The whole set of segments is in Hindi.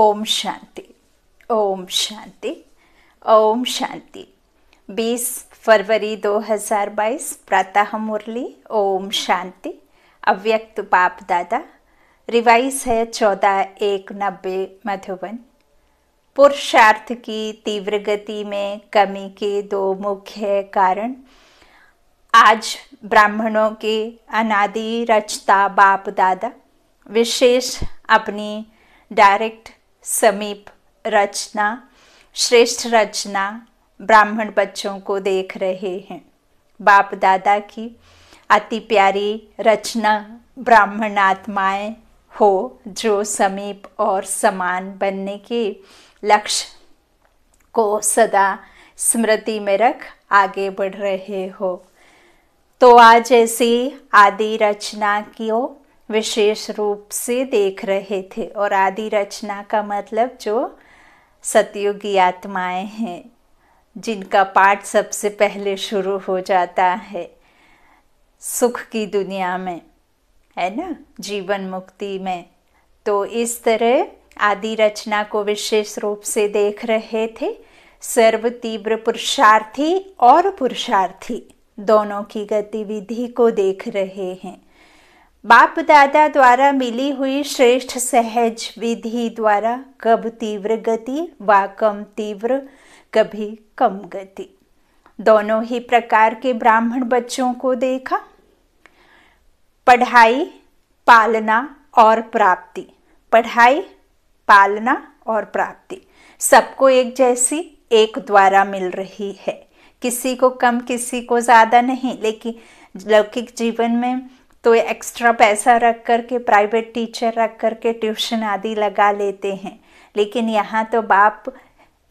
ओम शांति ओम शांति ओम शांति 20 फरवरी 2022 प्रातः मुरली ओम शांति अव्यक्त बाप दादा रिवाइज है चौदह एक नब्बे मधुबन पुरुषार्थ की तीव्र गति में कमी के दो मुख्य कारण आज ब्राह्मणों के अनादि रचता बाप दादा विशेष अपनी डायरेक्ट समीप रचना श्रेष्ठ रचना ब्राह्मण बच्चों को देख रहे हैं बाप दादा की अति प्यारी रचना ब्राह्मण आत्माएं हो जो समीप और समान बनने के लक्ष्य को सदा स्मृति में रख आगे बढ़ रहे हो तो आज ऐसी आदि रचना की विशेष रूप से देख रहे थे और आदि रचना का मतलब जो सतयुगी आत्माएं हैं जिनका पाठ सबसे पहले शुरू हो जाता है सुख की दुनिया में है ना जीवन मुक्ति में तो इस तरह आदि रचना को विशेष रूप से देख रहे थे सर्व तीव्र पुरुषार्थी और पुरुषार्थी दोनों की गतिविधि को देख रहे हैं बाप दादा द्वारा मिली हुई श्रेष्ठ सहज विधि द्वारा कब तीव्र गति व कम तीव्र कभी कम गति दोनों ही प्रकार के ब्राह्मण बच्चों को देखा पढ़ाई पालना और प्राप्ति पढ़ाई पालना और प्राप्ति सबको एक जैसी एक द्वारा मिल रही है किसी को कम किसी को ज़्यादा नहीं लेकिन लौकिक जीवन में तो एक्स्ट्रा पैसा रख कर के प्राइवेट टीचर रख कर के ट्यूशन आदि लगा लेते हैं लेकिन यहाँ तो बाप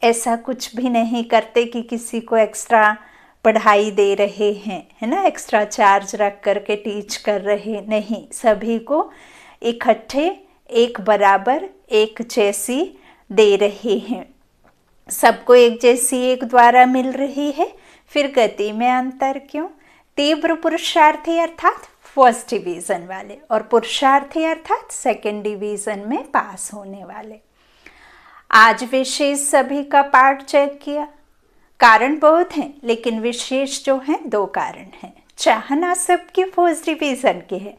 ऐसा कुछ भी नहीं करते कि किसी को एक्स्ट्रा पढ़ाई दे रहे हैं है ना एक्स्ट्रा चार्ज रख कर के टीच कर रहे नहीं सभी को इकट्ठे एक बराबर एक जैसी दे रहे हैं सबको एक जैसी एक द्वारा मिल रही है फिर गति में अंतर क्यों तीव्र पुरुषार्थी अर्थात फर्स्ट डिवीज़न वाले और पुरुषार्थी अर्थात सेकेंड डिवीज़न में पास होने वाले आज विशेष सभी का पार्ट चेक किया कारण बहुत हैं लेकिन विशेष जो हैं दो कारण हैं चाहना सबकी फर्स्ट डिवीज़न की है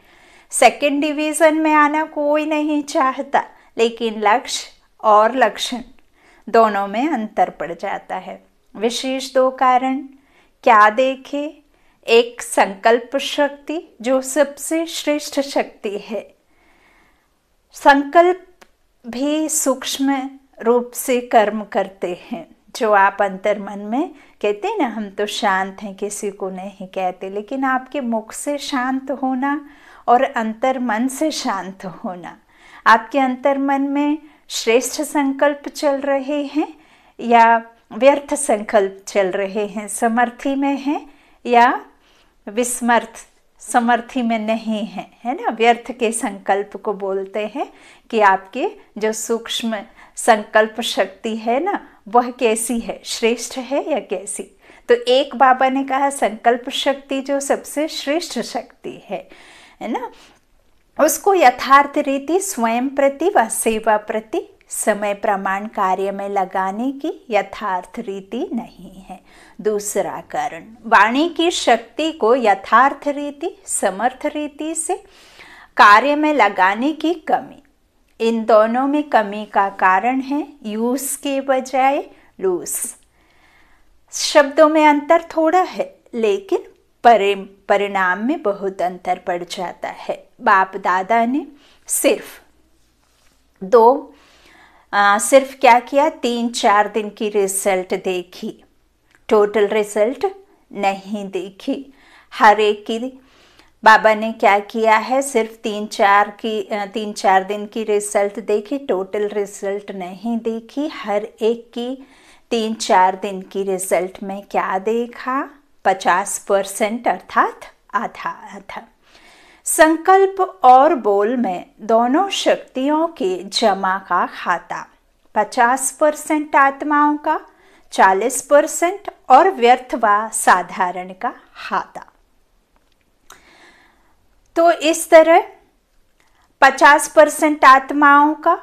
सेकेंड डिवीज़न में आना कोई नहीं चाहता लेकिन लक्ष्य और लक्षण दोनों में अंतर पड़ जाता है विशेष दो कारण क्या देखें एक संकल्प शक्ति जो सबसे श्रेष्ठ शक्ति है संकल्प भी सूक्ष्म रूप से कर्म करते हैं जो आप अंतर मन में कहते हैं ना हम तो शांत हैं किसी को नहीं कहते लेकिन आपके मुख से शांत होना और अंतर मन से शांत होना आपके अंतर मन में श्रेष्ठ संकल्प चल रहे हैं या व्यर्थ संकल्प चल रहे हैं समर्थी में हैं या विस्मर्थ समर्थी में नहीं है है ना व्यर्थ के संकल्प को बोलते हैं कि आपके जो सूक्ष्म संकल्प शक्ति है ना वह कैसी है श्रेष्ठ है या कैसी तो एक बाबा ने कहा संकल्प शक्ति जो सबसे श्रेष्ठ शक्ति है है ना उसको यथार्थ रीति स्वयं प्रति व सेवा प्रति समय प्रमाण कार्य में लगाने की यथार्थ रीति नहीं है दूसरा कारण वाणी की शक्ति को यथार्थ रीति समर्थ रीति से कार्य में लगाने की कमी इन दोनों में कमी का कारण है यूज़ के बजाय लूज शब्दों में अंतर थोड़ा है लेकिन परिणाम में बहुत अंतर पड़ जाता है बाप दादा ने सिर्फ दो आ, सिर्फ क्या किया तीन चार दिन की रिजल्ट देखी टोटल रिजल्ट नहीं देखी हर एक की बाबा ने क्या किया है सिर्फ तीन चार की तीन चार दिन की रिजल्ट देखी टोटल रिजल्ट नहीं देखी हर एक की तीन चार दिन की रिजल्ट में क्या देखा पचास परसेंट अर्थात आधा आधा संकल्प और बोल में दोनों शक्तियों के जमा का खाता 50 परसेंट आत्माओं का 40 परसेंट और व्यर्थ व साधारण का खाता तो इस तरह 50 परसेंट आत्माओं का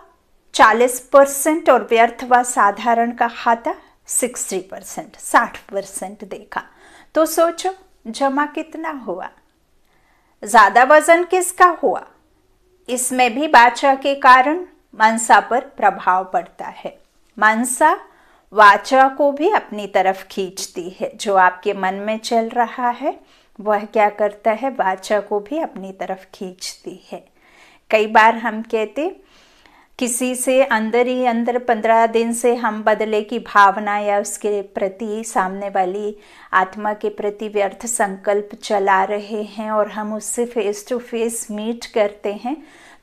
40 परसेंट और व्यर्थ व साधारण का खाता 60 परसेंट साठ परसेंट देखा तो सोचो जमा कितना हुआ ज्यादा वजन किसका हुआ इसमें भी वाचा के कारण मनसा पर प्रभाव पड़ता है मनसा वाचा को भी अपनी तरफ खींचती है जो आपके मन में चल रहा है वह क्या करता है वाचा को भी अपनी तरफ खींचती है कई बार हम कहते किसी से अंदर ही अंदर पंद्रह दिन से हम बदले की भावना या उसके प्रति सामने वाली आत्मा के प्रति व्यर्थ संकल्प चला रहे हैं और हम उससे फेस टू फेस मीट करते हैं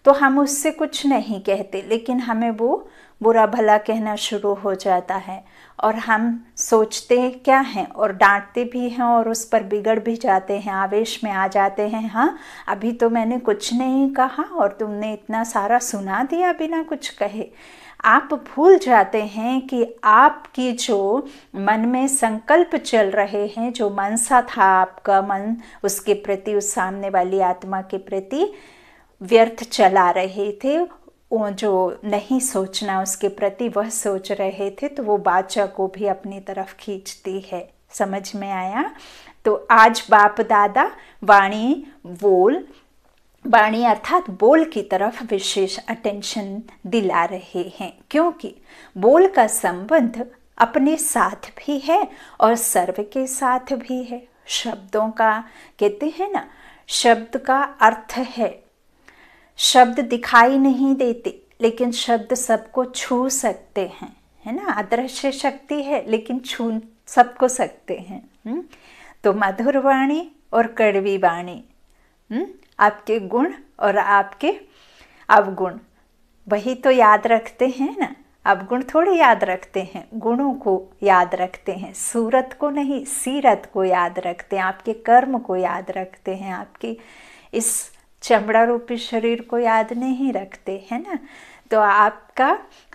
तो हम उससे कुछ नहीं कहते लेकिन हमें वो बुरा भला कहना शुरू हो जाता है और हम सोचते क्या हैं और डांटते भी हैं और उस पर बिगड़ भी जाते हैं आवेश में आ जाते हैं हाँ अभी तो मैंने कुछ नहीं कहा और तुमने इतना सारा सुना दिया बिना कुछ कहे आप भूल जाते हैं कि आपकी जो मन में संकल्प चल रहे हैं जो मनसा था आपका मन उसके प्रति उस सामने वाली आत्मा के प्रति व्यर्थ चला रहे थे जो नहीं सोचना उसके प्रति वह सोच रहे थे तो वो बादशाह को भी अपनी तरफ खींचती है समझ में आया तो आज बाप दादा वाणी बोल वाणी अर्थात बोल की तरफ विशेष अटेंशन दिला रहे हैं क्योंकि बोल का संबंध अपने साथ भी है और सर्व के साथ भी है शब्दों का कहते हैं ना शब्द का अर्थ है शब्द दिखाई नहीं देते लेकिन शब्द सबको छू सकते हैं है ना अदृश्य शक्ति है लेकिन छू सबको सकते हैं हम्म? तो मधुर वाणी और कड़वी वाणी हम्म? आपके गुण और आपके अवगुण वही तो याद रखते हैं ना अवगुण थोड़े याद रखते हैं गुणों को याद रखते हैं सूरत को नहीं सीरत को याद रखते हैं आपके कर्म को याद रखते हैं आपकी इस चमड़ा रूपी शरीर को याद नहीं रखते है ना तो आपका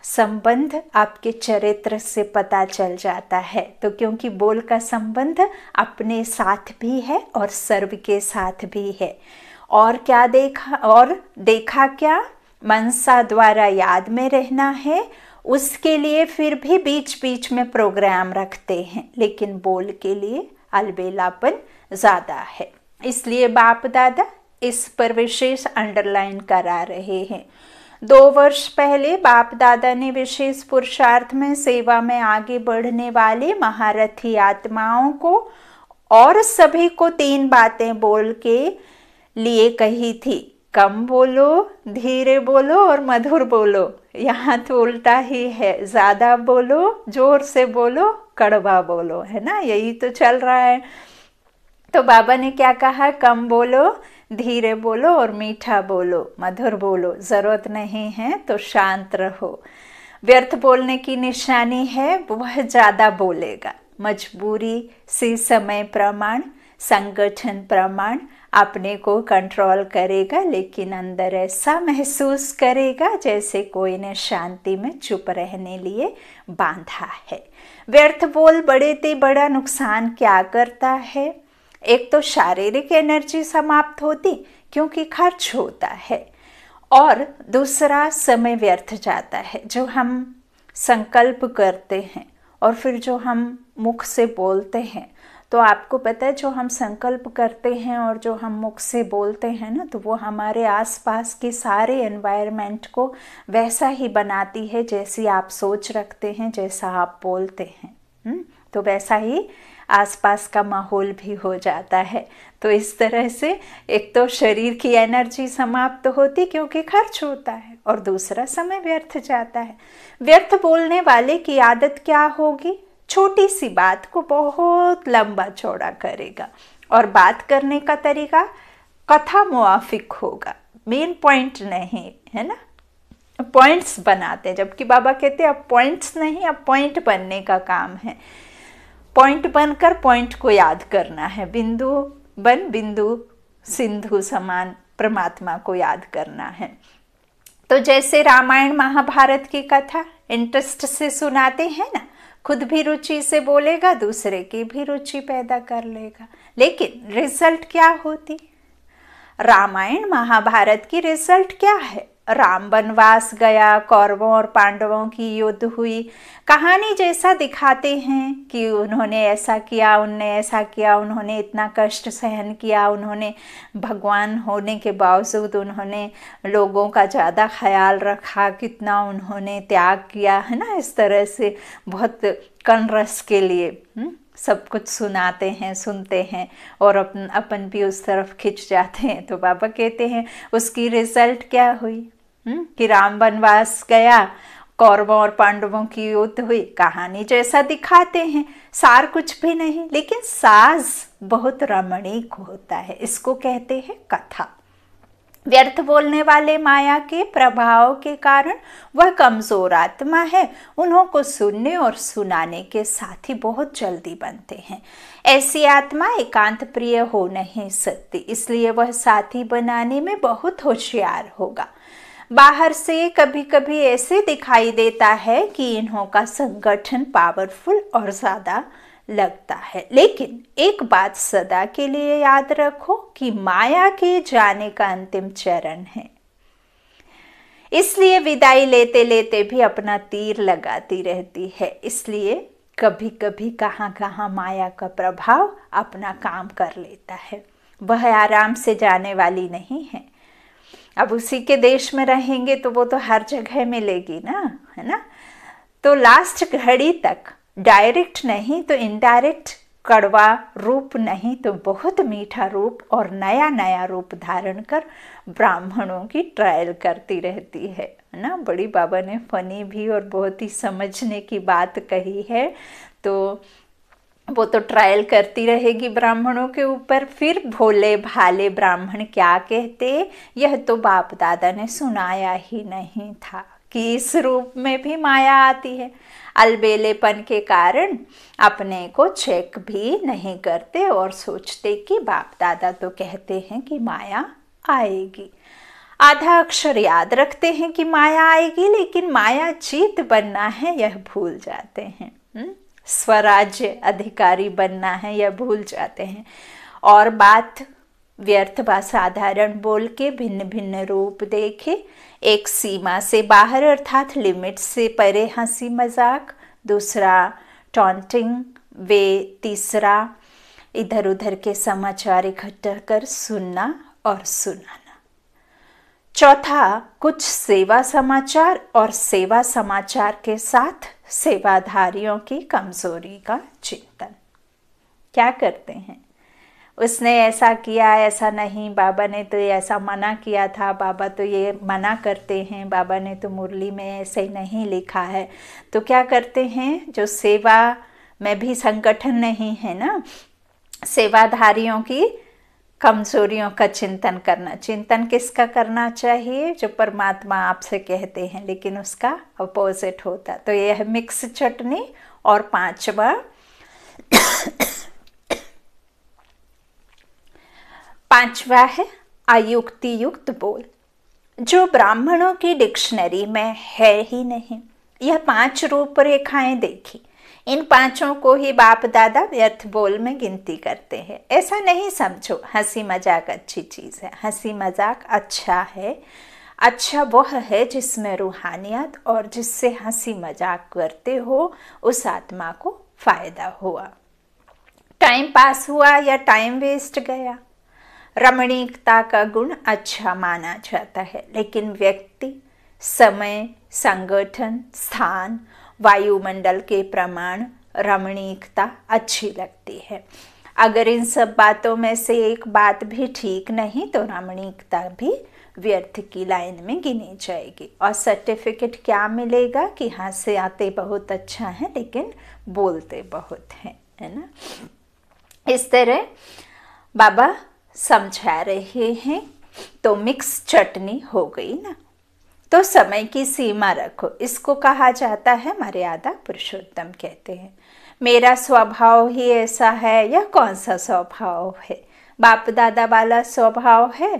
संबंध आपके चरित्र से पता चल जाता है तो क्योंकि बोल का संबंध अपने साथ भी है और सर्व के साथ भी है और क्या देखा और देखा क्या मनसा द्वारा याद में रहना है उसके लिए फिर भी बीच बीच में प्रोग्राम रखते हैं लेकिन बोल के लिए अलबेलापन ज़्यादा है इसलिए बाप दादा इस पर विशेष अंडरलाइन करा रहे हैं दो वर्ष पहले बाप दादा ने विशेष पुरुषार्थ में सेवा में आगे बढ़ने वाले महारथी आत्माओं को और सभी को तीन बातें बोल के लिए कही थी कम बोलो धीरे बोलो और मधुर बोलो यहाँ तो उल्टा ही है ज़्यादा बोलो जोर से बोलो कड़वा बोलो है ना यही तो चल रहा है तो बाबा ने क्या कहा कम बोलो धीरे बोलो और मीठा बोलो मधुर बोलो ज़रूरत नहीं है तो शांत रहो व्यर्थ बोलने की निशानी है वह ज़्यादा बोलेगा मजबूरी से समय प्रमाण संगठन प्रमाण अपने को कंट्रोल करेगा लेकिन अंदर ऐसा महसूस करेगा जैसे कोई ने शांति में चुप रहने लिए बांधा है व्यर्थ बोल बड़े ते बड़ा नुकसान क्या करता है एक तो शारीरिक एनर्जी समाप्त होती क्योंकि खर्च होता है और दूसरा समय व्यर्थ जाता है जो हम संकल्प करते हैं और फिर जो हम मुख से बोलते हैं तो आपको पता है जो हम संकल्प करते हैं और जो हम मुख से बोलते हैं ना तो वो हमारे आसपास के सारे एनवायरनमेंट को वैसा ही बनाती है जैसी आप सोच रखते हैं जैसा आप बोलते हैं हुँ? हम्म, तो वैसा ही आसपास का माहौल भी हो जाता है तो इस तरह से एक तो शरीर की एनर्जी समाप्त तो होती क्योंकि खर्च होता है और दूसरा समय व्यर्थ जाता है व्यर्थ बोलने वाले की आदत क्या होगी छोटी सी बात को बहुत लंबा चौड़ा करेगा और बात करने का तरीका कथा मुआफिक होगा मेन पॉइंट नहीं है ना पॉइंट्स बनाते हैं जबकि बाबा कहते हैं अब पॉइंट्स नहीं अब पॉइंट बनने का काम है पॉइंट बनकर पॉइंट को याद करना है बिंदु बन बिंदु सिंधु समान परमात्मा को याद करना है तो जैसे रामायण महाभारत की कथा इंटरेस्ट से सुनाते हैं ना खुद भी रुचि से बोलेगा दूसरे की भी रुचि पैदा कर लेगा लेकिन रिजल्ट क्या होती रामायण महाभारत की रिजल्ट क्या है राम वनवास गया कौरवों और पांडवों की युद्ध हुई कहानी जैसा दिखाते हैं कि उन्होंने ऐसा किया उनने ऐसा किया उन्होंने इतना कष्ट सहन किया उन्होंने भगवान होने के बावजूद उन्होंने लोगों का ज़्यादा ख्याल रखा कितना उन्होंने त्याग किया है ना इस तरह से बहुत कनरस के लिए हुँ? हम्म, सब कुछ सुनाते हैं सुनते हैं और अपन अपन भी उस तरफ खिंच जाते हैं तो बाबा कहते हैं उसकी रिजल्ट क्या हुई हम्म? कि राम वनवास गया कौरवों और पांडवों की युद्ध हुई कहानी जैसा दिखाते हैं सार कुछ भी नहीं लेकिन साज बहुत रमणीक होता है इसको कहते हैं कथा व्यर्थ बोलने वाले माया के प्रभाव के कारण वह कमजोर आत्मा है उन्हों को सुनने और सुनाने के साथ ही बहुत जल्दी बनते हैं ऐसी आत्मा एकांत प्रिय हो नहीं सकती इसलिए वह साथी बनाने में बहुत होशियार होगा बाहर से कभी कभी ऐसे दिखाई देता है कि इन्हों का संगठन पावरफुल और ज़्यादा लगता है लेकिन एक बात सदा के लिए याद रखो कि माया के जाने का अंतिम चरण है इसलिए विदाई लेते लेते भी अपना तीर लगाती रहती है इसलिए कभी कभी कहाँ कहाँ माया का प्रभाव अपना काम कर लेता है वह आराम से जाने वाली नहीं है अब उसी के देश में रहेंगे तो वो तो हर जगह मिलेगी ना है ना तो लास्ट घड़ी तक डायरेक्ट नहीं तो इनडायरेक्ट कड़वा रूप नहीं तो बहुत मीठा रूप और नया नया रूप धारण कर ब्राह्मणों की ट्रायल करती रहती है ना बड़ी बाबा ने फनी भी और बहुत ही समझने की बात कही है तो वो तो ट्रायल करती रहेगी ब्राह्मणों के ऊपर फिर भोले भाले ब्राह्मण क्या कहते यह तो बाप दादा ने सुनाया ही नहीं था कि इस रूप में भी माया आती है अलबेलेपन के कारण अपने को चेक भी नहीं करते और सोचते कि बाप दादा तो कहते हैं कि माया आएगी आधा अक्षर याद रखते हैं कि माया आएगी लेकिन माया चीत बनना है यह भूल जाते हैं हुँ? हम्म? स्वराज्य अधिकारी बनना है या भूल जाते हैं और बात व्यर्थ व साधारण बोल के भिन्न भिन्न रूप देखे एक सीमा से बाहर अर्थात लिमिट से परे हंसी मजाक दूसरा टॉन्टिंग वे तीसरा इधर उधर के समाचार इकट्ठा कर सुनना और सुनाना चौथा कुछ सेवा समाचार और सेवा समाचार के साथ सेवाधारियों की कमजोरी का चिंतन क्या करते हैं उसने ऐसा किया ऐसा नहीं बाबा ने तो ऐसा मना किया था बाबा तो ये मना करते हैं बाबा ने तो मुरली में ऐसे नहीं लिखा है तो क्या करते हैं जो सेवा में भी संगठन नहीं है ना सेवाधारियों की कमजोरियों का चिंतन करना चिंतन किसका करना चाहिए जो परमात्मा आपसे कहते हैं लेकिन उसका अपोजिट होता तो यह है मिक्स चटनी और पांचवा पांचवा है आयुक्ति युक्त बोल जो ब्राह्मणों की डिक्शनरी में है ही नहीं यह पांच रूप रेखाएं देखी इन पांचों को ही बाप दादा व्यर्थ बोल में गिनती करते हैं ऐसा नहीं समझो हंसी मजाक अच्छी चीज़ है हंसी मजाक अच्छा है अच्छा वह है जिसमें रूहानियत और जिससे हंसी मजाक करते हो उस आत्मा को फ़ायदा हुआ टाइम पास हुआ या टाइम वेस्ट गया रमणीकता का गुण अच्छा माना जाता है लेकिन व्यक्ति समय संगठन स्थान वायुमंडल के प्रमाण रमणीकता अच्छी लगती है अगर इन सब बातों में से एक बात भी ठीक नहीं तो रमणीकता भी व्यर्थ की लाइन में गिनी जाएगी और सर्टिफिकेट क्या मिलेगा कि हाँ से आते बहुत अच्छा है लेकिन बोलते बहुत हैं है ना इस तरह बाबा समझा रहे हैं तो मिक्स चटनी हो गई ना तो समय की सीमा रखो इसको कहा जाता है मर्यादा पुरुषोत्तम कहते हैं मेरा स्वभाव ही ऐसा है या कौन सा स्वभाव है बाप दादा वाला स्वभाव है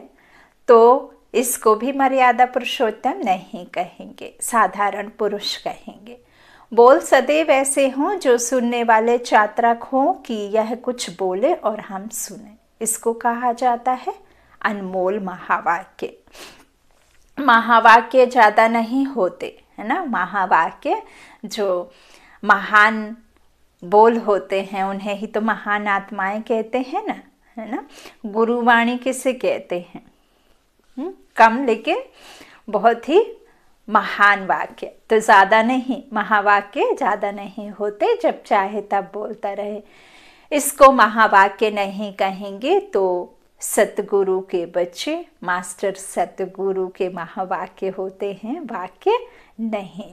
तो इसको भी मर्यादा पुरुषोत्तम नहीं कहेंगे साधारण पुरुष कहेंगे बोल सदैव ऐसे हों जो सुनने वाले चात्रक हों कि यह कुछ बोले और हम सुने इसको कहा जाता है अनमोल महावाक्य महावाक्य ज़्यादा नहीं होते है ना महावाक्य जो महान बोल होते हैं उन्हें ही तो महान आत्माएं कहते हैं ना है ना गुरुवाणी किसे कहते हैं हम्म, कम लेकिन बहुत ही महान वाक्य तो ज़्यादा नहीं महावाक्य ज़्यादा नहीं होते जब चाहे तब बोलता रहे इसको महावाक्य नहीं कहेंगे तो सतगुरु के बच्चे मास्टर सतगुरु के महावाक्य होते हैं वाक्य नहीं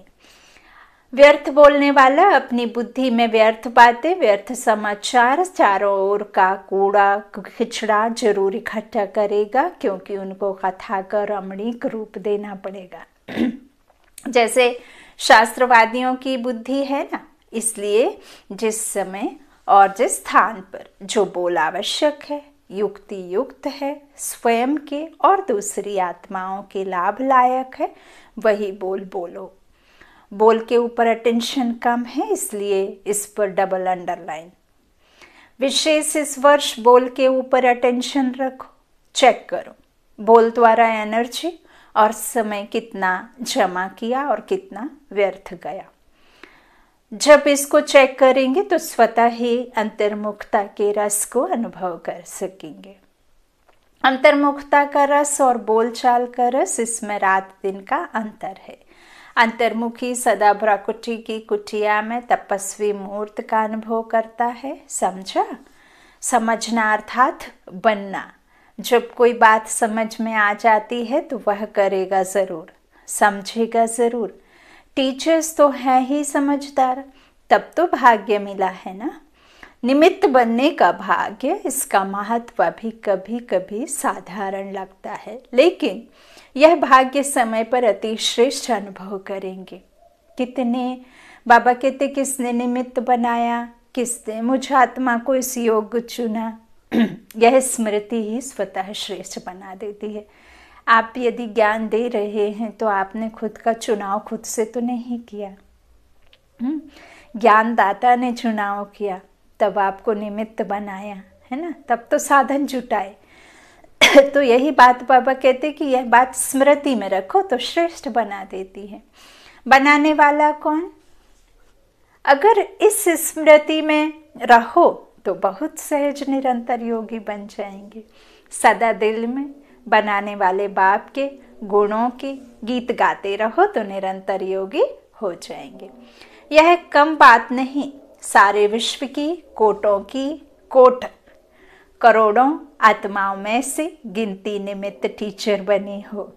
व्यर्थ बोलने वाला अपनी बुद्धि में व्यर्थ बातें व्यर्थ समाचार चारों ओर का कूड़ा खिचड़ा जरूर इकट्ठा करेगा क्योंकि उनको कथा का रमणीक रूप देना पड़ेगा जैसे शास्त्रवादियों की बुद्धि है ना इसलिए जिस समय और जिस स्थान पर जो बोल आवश्यक है युक्ति युक्त है स्वयं के और दूसरी आत्माओं के लाभ लायक है वही बोल बोलो बोल के ऊपर अटेंशन कम है इसलिए इस पर डबल अंडरलाइन विशेष इस वर्ष बोल के ऊपर अटेंशन रखो चेक करो बोल द्वारा एनर्जी और समय कितना जमा किया और कितना व्यर्थ गया जब इसको चेक करेंगे तो स्वतः ही अंतर्मुखता के रस को अनुभव कर सकेंगे अंतर्मुखता का रस और बोलचाल का रस इसमें रात दिन का अंतर है अंतर्मुखी सदा भ्राकुटी की कुटिया में तपस्वी मूर्त का अनुभव करता है समझा समझना अर्थात बनना जब कोई बात समझ में आ जाती है तो वह करेगा ज़रूर समझेगा ज़रूर टीचर्स तो हैं ही समझदार तब तो भाग्य मिला है ना निमित्त बनने का भाग्य इसका महत्व भी कभी कभी साधारण लगता है लेकिन यह भाग्य समय पर अति श्रेष्ठ अनुभव करेंगे कितने बाबा कहते किसने निमित्त बनाया किसने मुझ आत्मा को इस योग चुना यह स्मृति ही स्वतः श्रेष्ठ बना देती है आप यदि ज्ञान दे रहे हैं तो आपने खुद का चुनाव खुद से तो नहीं किया हम्म? ज्ञान दाता ने चुनाव किया तब आपको निमित्त बनाया है ना तब तो साधन जुटाए तो यही बात बाबा कहते कि यह बात स्मृति में रखो तो श्रेष्ठ बना देती है बनाने वाला कौन अगर इस स्मृति में रहो तो बहुत सहज निरंतर योगी बन जाएंगे सदा दिल में बनाने वाले बाप के गुणों के गीत गाते रहो तो निरंतर योगी हो जाएंगे यह कम बात नहीं सारे विश्व की कोटों की कोट करोड़ों आत्माओं में से गिनती निमित्त टीचर बनी हो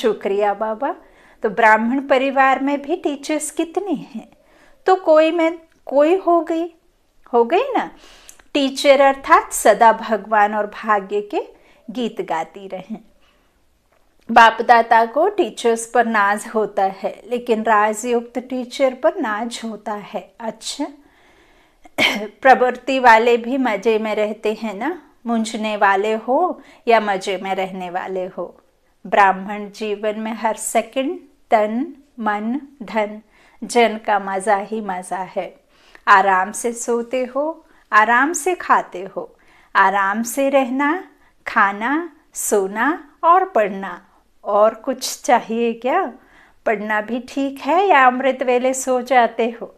शुक्रिया बाबा तो ब्राह्मण परिवार में भी टीचर्स कितने हैं तो कोई में कोई हो गई हो गई ना टीचर अर्थात सदा भगवान और भाग्य के गीत गाती रहें बाप दादा को टीचर्स पर नाज होता है लेकिन राजयुक्त टीचर पर नाज होता है अच्छा प्रवृत्ति वाले भी मज़े में रहते हैं ना मुंझने वाले हो या मज़े में रहने वाले हो ब्राह्मण जीवन में हर सेकंड तन मन धन जन का मज़ा ही मज़ा है आराम से सोते हो आराम से खाते हो आराम से रहना खाना सोना और पढ़ना और कुछ चाहिए क्या पढ़ना भी ठीक है या अमृत वेले सो जाते हो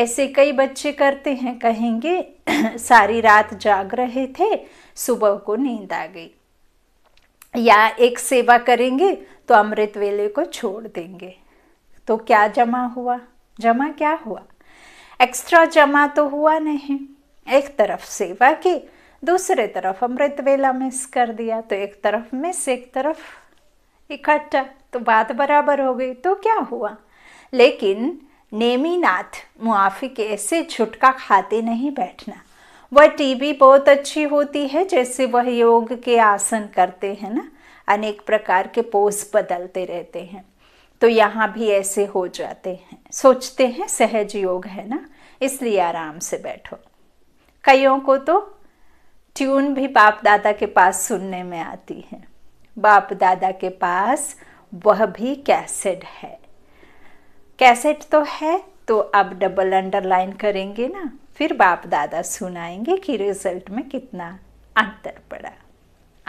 ऐसे कई बच्चे करते हैं कहेंगे सारी रात जाग रहे थे सुबह को नींद आ गई या एक सेवा करेंगे तो अमृत वेले को छोड़ देंगे तो क्या जमा हुआ जमा क्या हुआ एक्स्ट्रा जमा तो हुआ नहीं एक तरफ सेवा की दूसरे तरफ अमृत वेला मिस कर दिया तो एक तरफ मिस एक तरफ इकट्ठा तो बात बराबर हो गई तो क्या हुआ लेकिन नेमीनाथ मुआफी के ऐसे झुटका खाते नहीं बैठना वह टीवी बहुत अच्छी होती है जैसे वह योग के आसन करते हैं ना अनेक प्रकार के पोज बदलते रहते हैं तो यहाँ भी ऐसे हो जाते हैं सोचते हैं सहज योग है ना इसलिए आराम से बैठो कईयों को तो ट्यून भी बाप दादा के पास सुनने में आती है बाप दादा के पास वह भी कैसेट है कैसेट तो है तो अब डबल अंडरलाइन करेंगे ना फिर बाप दादा सुनाएंगे कि रिजल्ट में कितना अंतर पड़ा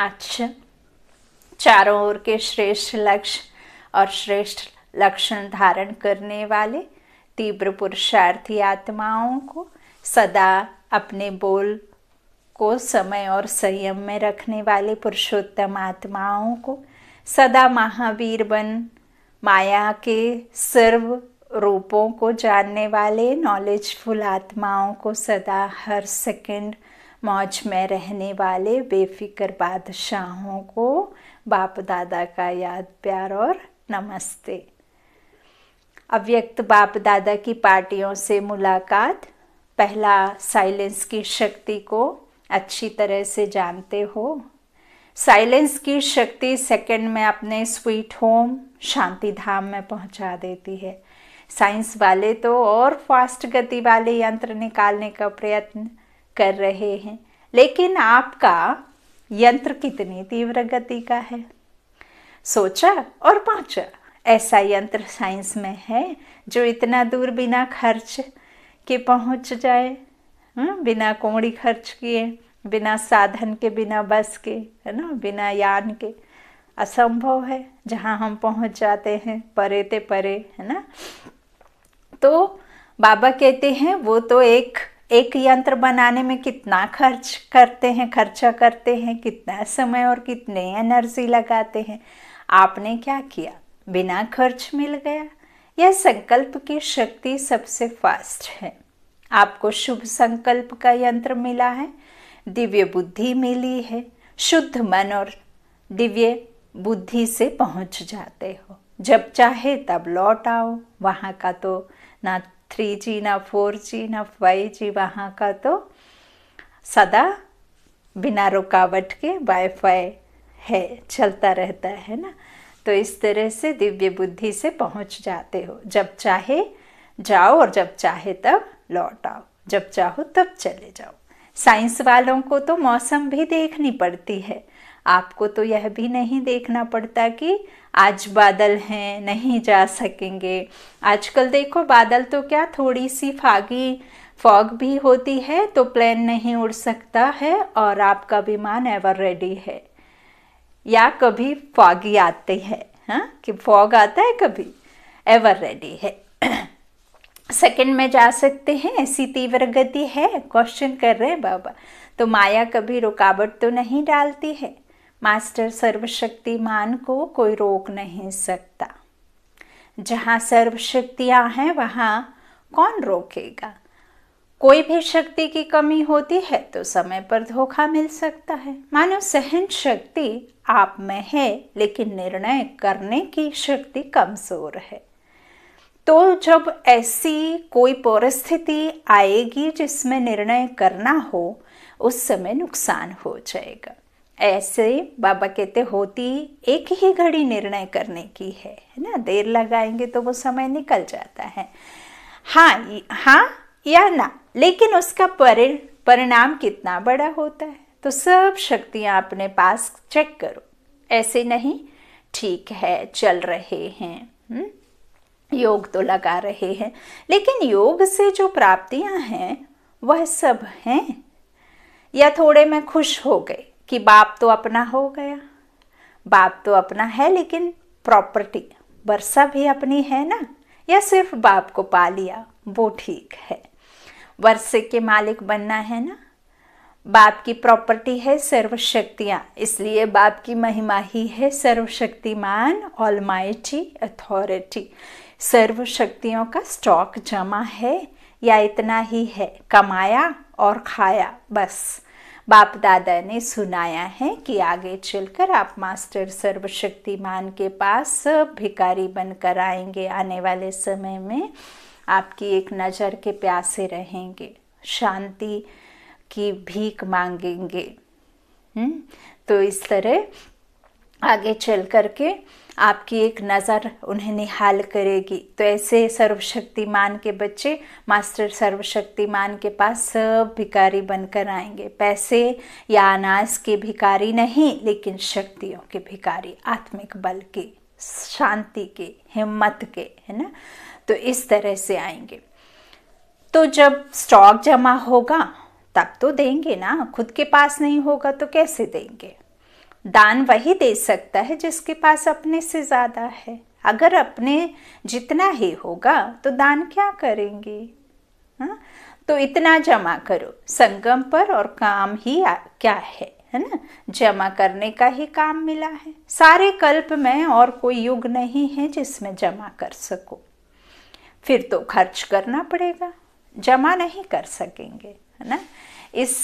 अच्छा चारों ओर के श्रेष्ठ लक्ष्य और श्रेष्ठ लक्षण धारण करने वाले तीव्र पुरुषार्थी आत्माओं को सदा अपने बोल को समय और संयम में रखने वाले पुरुषोत्तम आत्माओं को सदा महावीर बन माया के सर्व रूपों को जानने वाले नॉलेजफुल आत्माओं को सदा हर सेकंड मौज में रहने वाले बेफिक्र बादशाहों को बाप दादा का याद प्यार और नमस्ते अव्यक्त बाप दादा की पार्टियों से मुलाकात पहला साइलेंस की शक्ति को अच्छी तरह से जानते हो साइलेंस की शक्ति सेकंड में अपने स्वीट होम शांति धाम में पहुंचा देती है साइंस वाले तो और फास्ट गति वाले यंत्र निकालने का प्रयत्न कर रहे हैं लेकिन आपका यंत्र कितनी तीव्र गति का है सोचा और पहुंचा ऐसा यंत्र साइंस में है जो इतना दूर बिना खर्च के पहुंच जाए हाँ, बिना कौड़ी खर्च किए बिना साधन के बिना बस के है ना बिना यान के असंभव है जहाँ हम पहुँच जाते हैं परे ते परे है ना तो बाबा कहते हैं वो तो एक एक यंत्र बनाने में कितना खर्च करते हैं खर्चा करते हैं कितना समय और कितने एनर्जी लगाते हैं आपने क्या किया बिना खर्च मिल गया यह संकल्प की शक्ति सबसे फास्ट है आपको शुभ संकल्प का यंत्र मिला है दिव्य बुद्धि मिली है शुद्ध मन और दिव्य बुद्धि से पहुंच जाते हो जब चाहे तब लौट आओ वहाँ का तो ना थ्री जी ना फोर जी ना फाइव जी वहाँ का तो सदा बिना रुकावट के वाईफाई है चलता रहता है ना तो इस तरह से दिव्य बुद्धि से पहुंच जाते हो जब चाहे जाओ और जब चाहे तब लौट आओ जब चाहो तब चले जाओ साइंस वालों को तो मौसम भी देखनी पड़ती है आपको तो यह भी नहीं देखना पड़ता कि आज बादल हैं नहीं जा सकेंगे आजकल देखो बादल तो क्या थोड़ी सी फागी फॉग भी होती है तो प्लेन नहीं उड़ सकता है और आपका विमान एवर रेडी है या कभी फॉगी आती है हा? कि फॉग आता है कभी एवर रेडी है सेकंड में जा सकते हैं ऐसी तीव्र गति है क्वेश्चन कर रहे हैं बाबा तो माया कभी रुकावट तो नहीं डालती है मास्टर सर्वशक्तिमान को कोई रोक नहीं सकता जहाँ सर्वशक्तियाँ हैं वहाँ कौन रोकेगा कोई भी शक्ति की कमी होती है तो समय पर धोखा मिल सकता है मानो सहन शक्ति आप में है लेकिन निर्णय करने की शक्ति कमज़ोर है तो जब ऐसी कोई परिस्थिति आएगी जिसमें निर्णय करना हो उस समय नुकसान हो जाएगा ऐसे बाबा कहते होती एक ही घड़ी निर्णय करने की है है ना देर लगाएंगे तो वो समय निकल जाता है हाँ हाँ या ना लेकिन उसका परि परिणाम कितना बड़ा होता है तो सब शक्तियाँ अपने पास चेक करो ऐसे नहीं ठीक है चल रहे हैं हुँ? हम्म? योग तो लगा रहे हैं लेकिन योग से जो प्राप्तियां हैं वह सब हैं या थोड़े में खुश हो गए कि बाप तो अपना हो गया बाप तो अपना है लेकिन प्रॉपर्टी वर्षा भी अपनी है ना या सिर्फ बाप को पा लिया वो ठीक है वर्षे के मालिक बनना है ना बाप की प्रॉपर्टी है सर्वशक्तियाँ इसलिए बाप की महिमा ही है सर्वशक्तिमान ऑलमाइटी अथॉरिटी सर्व शक्तियों का स्टॉक जमा है या इतना ही है कमाया और खाया बस बाप दादा ने सुनाया है कि आगे चलकर आप मास्टर सर्वशक्तिमान के पास भिकारी बनकर आएंगे आने वाले समय में आपकी एक नज़र के प्यासे रहेंगे शांति की भीख मांगेंगे हुँ? हम्म? तो इस तरह आगे चल कर के आपकी एक नज़र उन्हें निहाल करेगी तो ऐसे सर्वशक्तिमान के बच्चे मास्टर सर्वशक्तिमान के पास सब भिकारी बनकर आएंगे पैसे या अनाज के भिकारी नहीं लेकिन शक्तियों के भिकारी आत्मिक बल के शांति के हिम्मत के है ना तो इस तरह से आएंगे तो जब स्टॉक जमा होगा तब तो देंगे ना खुद के पास नहीं होगा तो कैसे देंगे दान वही दे सकता है जिसके पास अपने से ज़्यादा है अगर अपने जितना ही होगा तो दान क्या करेंगे हाँ? तो इतना जमा करो संगम पर और काम ही आ, क्या है है ना जमा करने का ही काम मिला है सारे कल्प में और कोई युग नहीं है जिसमें जमा कर सको फिर तो खर्च करना पड़ेगा जमा नहीं कर सकेंगे है ना इस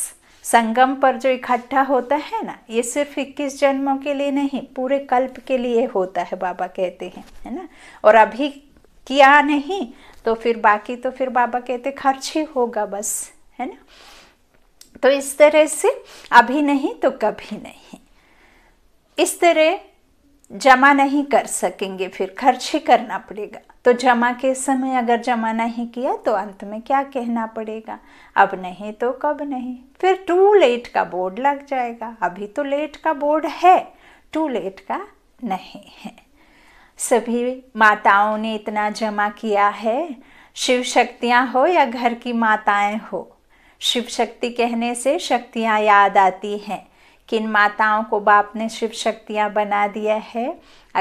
संगम पर जो इकट्ठा होता है ना ये सिर्फ इक्कीस जन्मों के लिए नहीं पूरे कल्प के लिए होता है बाबा कहते हैं है ना और अभी किया नहीं तो फिर बाकी तो फिर बाबा कहते खर्च ही होगा बस है ना तो इस तरह से अभी नहीं तो कभी नहीं इस तरह जमा नहीं कर सकेंगे फिर खर्च ही करना पड़ेगा तो जमा के समय अगर जमा नहीं किया तो अंत में क्या कहना पड़ेगा अब नहीं तो कब नहीं फिर टू लेट का बोर्ड लग जाएगा अभी तो लेट का बोर्ड है टू लेट का नहीं है सभी माताओं ने इतना जमा किया है शिव शक्तियाँ हो या घर की माताएं हो शिव शक्ति कहने से शक्तियाँ याद आती हैं किन माताओं को बाप ने शिव शक्तियाँ बना दिया है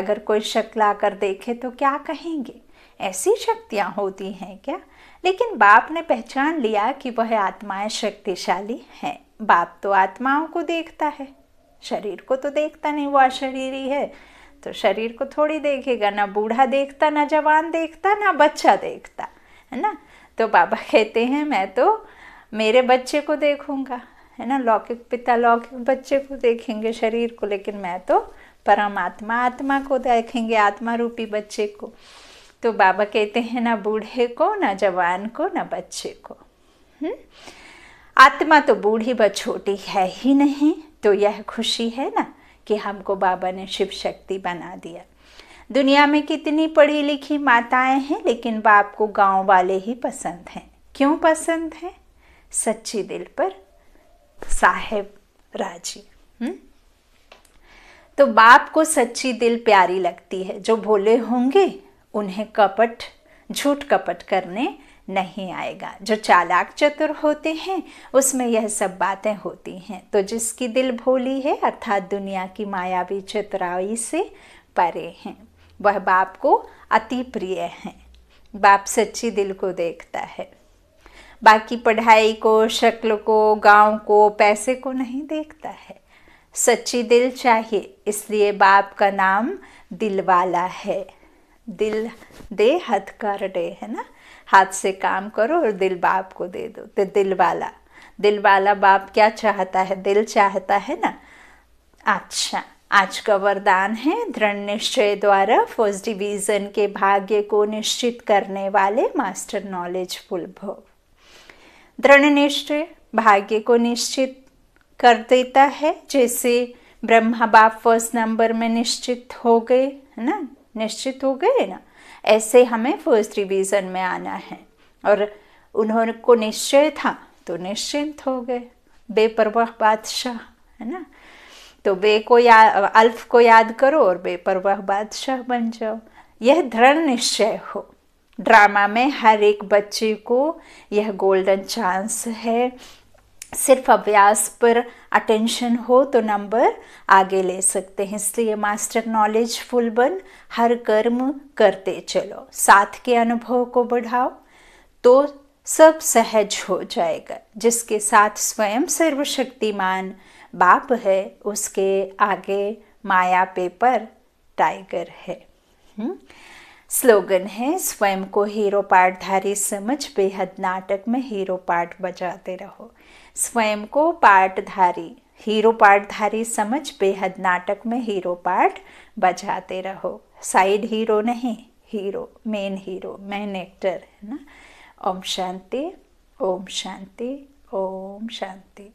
अगर कोई शक्ल आकर देखे तो क्या कहेंगे ऐसी शक्तियाँ होती हैं क्या लेकिन बाप ने पहचान लिया कि वह आत्माएं शक्तिशाली हैं बाप तो आत्माओं को देखता है शरीर को तो देखता नहीं वो अशरीरी है तो शरीर को थोड़ी देखेगा ना बूढ़ा देखता ना जवान देखता ना बच्चा देखता है ना तो बाबा कहते हैं मैं तो मेरे बच्चे को देखूंगा है ना लौकिक पिता लौकिक बच्चे को देखेंगे शरीर को लेकिन मैं तो परमात्मा आत्मा को देखेंगे आत्मा रूपी बच्चे को तो बाबा कहते हैं ना बूढ़े को ना जवान को ना बच्चे को हम्म? आत्मा तो बूढ़ी व छोटी है ही नहीं तो यह खुशी है ना कि हमको बाबा ने शिव शक्ति बना दिया दुनिया में कितनी पढ़ी लिखी माताएं हैं लेकिन बाप को गांव वाले ही पसंद हैं क्यों पसंद हैं सच्चे दिल पर साहेब राजी हम्म? तो बाप को सच्ची दिल प्यारी लगती है जो भोले होंगे उन्हें कपट झूठ कपट करने नहीं आएगा जो चालाक चतुर होते हैं उसमें यह सब बातें होती हैं तो जिसकी दिल भोली है अर्थात दुनिया की मायावी चतुराई से परे हैं वह बाप को अति प्रिय हैं बाप सच्ची दिल को देखता है बाकी पढ़ाई को शक्ल को गांव को पैसे को नहीं देखता है सच्ची दिल चाहिए इसलिए बाप का नाम दिल वाला है दिल दे हथ कर डे है ना हाथ से काम करो और दिल बाप को दे दो तो दिल वाला दिल वाला बाप क्या चाहता है दिल चाहता है ना अच्छा आज का वरदान है दृढ़ निश्चय द्वारा फर्स्ट डिवीजन के भाग्य को निश्चित करने वाले मास्टर नॉलेज फुल भव दृढ़ निश्चय भाग्य को निश्चित कर देता है जैसे ब्रह्मा बाप फर्स्ट नंबर में निश्चित हो गए है ना निश्चित हो गए ना ऐसे हमें फर्स्ट रिवीजन में आना है और उन्होंने को निश्चय था तो निश्चिंत हो गए बेपरवाह बादशाह है ना तो बे को या अल्फ को याद करो और बेपरवाह बादशाह बन जाओ यह दृढ़ निश्चय हो ड्रामा में हर एक बच्चे को यह गोल्डन चांस है सिर्फ अभ्यास पर अटेंशन हो तो नंबर आगे ले सकते हैं इसलिए मास्टर नॉलेज फुल बन हर कर्म करते चलो साथ के अनुभव को बढ़ाओ तो सब सहज हो जाएगा जिसके साथ स्वयं सर्वशक्तिमान बाप है उसके आगे माया पेपर टाइगर है हुँ? हम्म? स्लोगन है स्वयं को हीरो पार्ट धारी समझ बेहद नाटक में हीरो पार्ट बजाते रहो स्वयं को पार्ट धारी हीरो पार्ट धारी समझ बेहद नाटक में हीरो पार्ट बजाते रहो साइड हीरो नहीं hero main hero main actor है ना ओम शांति ओम शांति ओम शांति